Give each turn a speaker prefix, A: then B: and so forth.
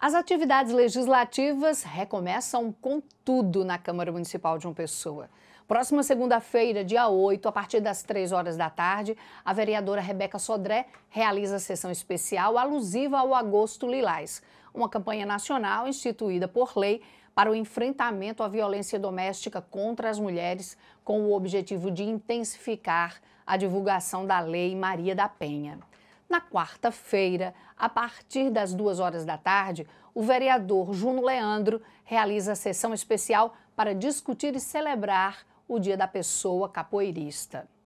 A: As atividades legislativas recomeçam com tudo na Câmara Municipal de João Pessoa. Próxima segunda-feira, dia 8, a partir das 3 horas da tarde, a vereadora Rebeca Sodré realiza a sessão especial alusiva ao Agosto Lilás, uma campanha nacional instituída por lei para o enfrentamento à violência doméstica contra as mulheres, com o objetivo de intensificar a divulgação da Lei Maria da Penha. Na quarta-feira, a partir das duas horas da tarde, o vereador Juno Leandro realiza a sessão especial para discutir e celebrar o Dia da Pessoa Capoeirista.